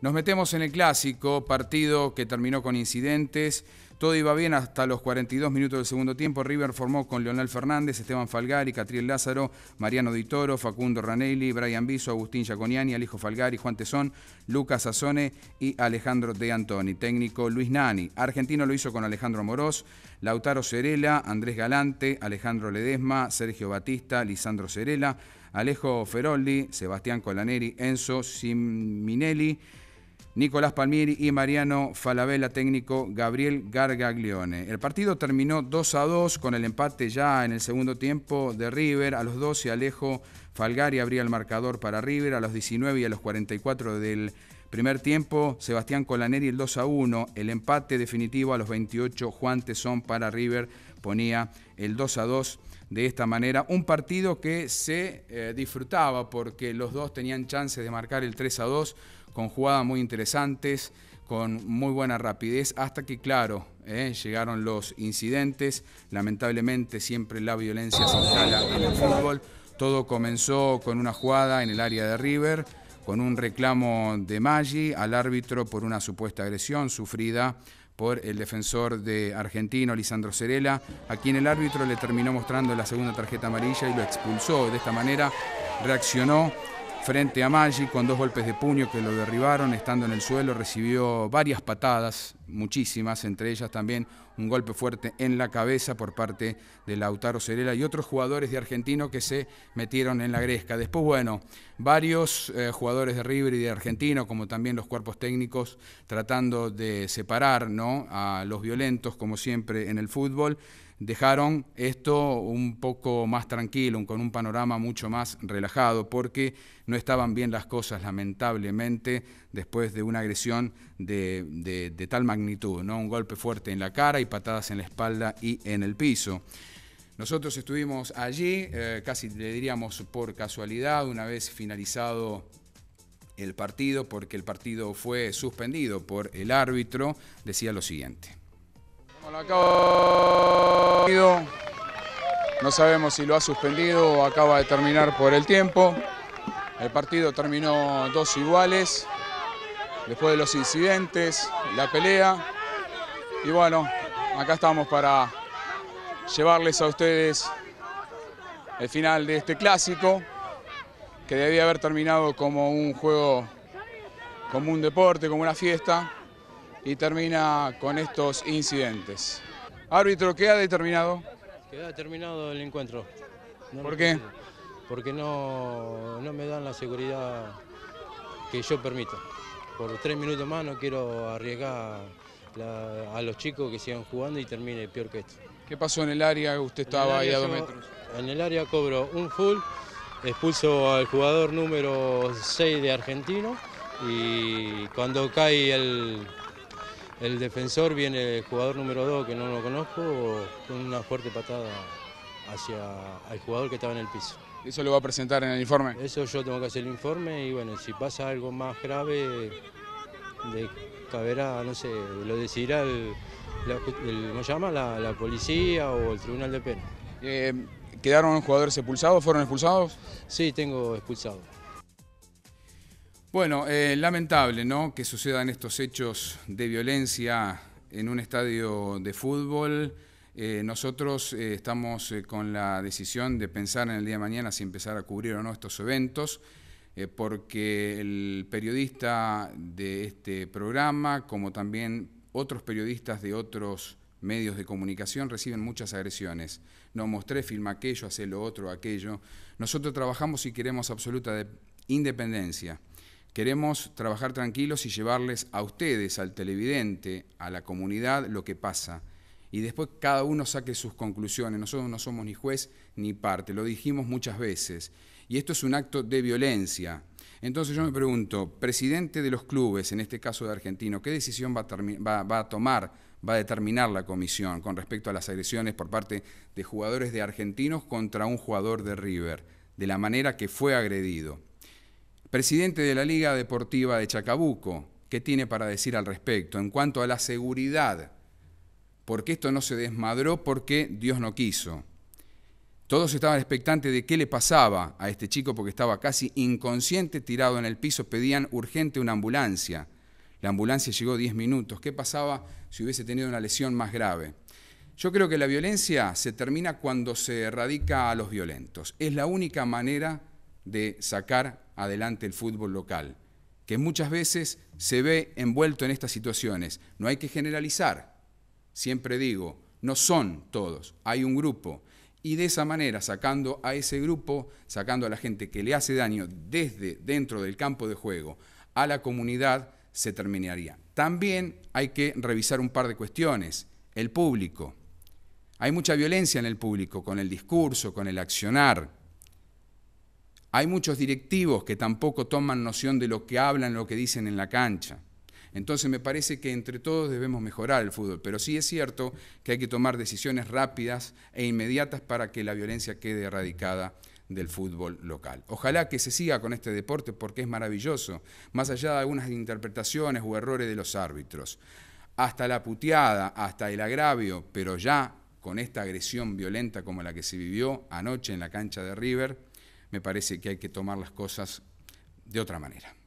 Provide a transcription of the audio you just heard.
Nos metemos en el clásico, partido que terminó con incidentes. Todo iba bien hasta los 42 minutos del segundo tiempo. River formó con Leonel Fernández, Esteban Falgari, Catriel Lázaro, Mariano Di Toro, Facundo Ranelli, Brian Biso, Agustín Giaconiani, Alejo Falgari, Juan Tesón, Lucas Sazone y Alejandro De Antoni. Técnico Luis Nani. Argentino lo hizo con Alejandro Morós, Lautaro Cerela, Andrés Galante, Alejandro Ledesma, Sergio Batista, Lisandro Cerela, Alejo Feroldi, Sebastián Colaneri, Enzo Siminelli. Nicolás Palmieri y Mariano Falabella, técnico Gabriel Gargaglione. El partido terminó 2 a 2 con el empate ya en el segundo tiempo de River. A los 12 Alejo Falgari abría el marcador para River. A los 19 y a los 44 del primer tiempo, Sebastián Colaneri el 2 a 1. El empate definitivo a los 28 Juan Tesón para River ponía el 2 a 2 de esta manera. Un partido que se eh, disfrutaba porque los dos tenían chances de marcar el 3 a 2 con jugadas muy interesantes, con muy buena rapidez, hasta que, claro, eh, llegaron los incidentes. Lamentablemente siempre la violencia se instala en el fútbol. Todo comenzó con una jugada en el área de River, con un reclamo de Maggi al árbitro por una supuesta agresión sufrida por el defensor de argentino Lisandro Cerela, a quien el árbitro le terminó mostrando la segunda tarjeta amarilla y lo expulsó. De esta manera reaccionó frente a Maggi con dos golpes de puño que lo derribaron, estando en el suelo recibió varias patadas, muchísimas, entre ellas también un golpe fuerte en la cabeza por parte de Lautaro Cerela y otros jugadores de Argentino que se metieron en la gresca. Después, bueno, varios eh, jugadores de River y de Argentino, como también los cuerpos técnicos, tratando de separar ¿no? a los violentos, como siempre en el fútbol dejaron esto un poco más tranquilo, con un panorama mucho más relajado, porque no estaban bien las cosas, lamentablemente, después de una agresión de, tal magnitud, ¿no? un golpe fuerte en la cara y patadas en la espalda y en el piso. Nosotros estuvimos allí, eh, casi le diríamos por casualidad, una vez finalizado el partido, porque el partido fue suspendido por el árbitro, decía lo siguiente. No sabemos si lo ha suspendido o acaba de terminar por el tiempo. El partido terminó dos iguales, después de los incidentes, la pelea. Y bueno, acá estamos para llevarles a ustedes el final de este clásico, que debía haber terminado como un juego, como un deporte, como una fiesta, y termina con estos incidentes. Árbitro, ¿qué ha determinado? Queda terminado el encuentro. ¿Por qué? Porque no, me dan la seguridad que yo permito. Por tres minutos más no quiero arriesgar a los chicos que sigan jugando y termine peor que esto. ¿Qué pasó en el área? Usted estaba ahí a dos metros. En el área cobro un full, expulso al jugador número 6 de Argentino y cuando cae el, el defensor viene el jugador número 2, que no lo conozco, con una fuerte patada hacia el jugador que estaba en el piso. ¿Eso lo va a presentar en el informe? Eso yo tengo que hacer el informe y bueno, si pasa algo más grave, de, caberá, no sé, lo decidirá el, llama? La, policía o el tribunal de pena. Eh, ¿Quedaron jugadores expulsados? ¿Fueron expulsados? Sí, tengo expulsados. Bueno, eh, lamentable, ¿no? Que sucedan estos hechos de violencia en un estadio de fútbol. Eh, nosotros eh, estamos con la decisión de pensar en el día de mañana si empezar a cubrir o no estos eventos, porque el periodista de este programa, como también otros periodistas de otros medios de comunicación reciben muchas agresiones. No mostré, filma aquello, hace lo otro, aquello. Nosotros trabajamos y queremos absoluta independencia. Queremos trabajar tranquilos y llevarles a ustedes, al televidente, a la comunidad, lo que pasa. Y después cada uno saque sus conclusiones. Nosotros no somos ni juez ni parte, lo dijimos muchas veces. Y esto es un acto de violencia. Entonces yo me pregunto, presidente de los clubes, en este caso de Argentino, ¿qué decisión va a, va a tomar, va a determinar la comisión con respecto a las agresiones por parte de jugadores de argentinos contra un jugador de River, de la manera que fue agredido? presidente de la Liga Deportiva de Chacabuco, ¿qué tiene para decir al respecto en cuanto a la seguridad? Porque esto no se desmadró porque Dios no quiso. Todos estaban expectantes de qué le pasaba a este chico porque estaba casi inconsciente, tirado en el piso, pedían urgente una ambulancia. La ambulancia llegó 10 minutos. ¿Qué pasaba si hubiese tenido una lesión más grave? Yo creo que la violencia se termina cuando se erradica a los violentos. Es la única manera de sacar adelante el fútbol local, que muchas veces se ve envuelto en estas situaciones. No hay que generalizar, siempre digo, no son todos, hay un grupo. Y de esa manera, sacando a ese grupo, sacando a la gente que le hace daño desde dentro del campo de juego a la comunidad, se terminaría. También hay que revisar un par de cuestiones. El público. Hay mucha violencia en el público, con el discurso, con el accionar. Hay muchos directivos que tampoco toman noción de lo que hablan, lo que dicen en la cancha. Entonces me parece que entre todos debemos mejorar el fútbol, pero sí es cierto que hay que tomar decisiones rápidas e inmediatas para que la violencia quede erradicada del fútbol local. Ojalá que se siga con este deporte porque es maravilloso, más allá de algunas interpretaciones o errores de los árbitros. Hasta la puteada, hasta el agravio, pero ya con esta agresión violenta como la que se vivió anoche en la cancha de River, me parece que hay que tomar las cosas de otra manera.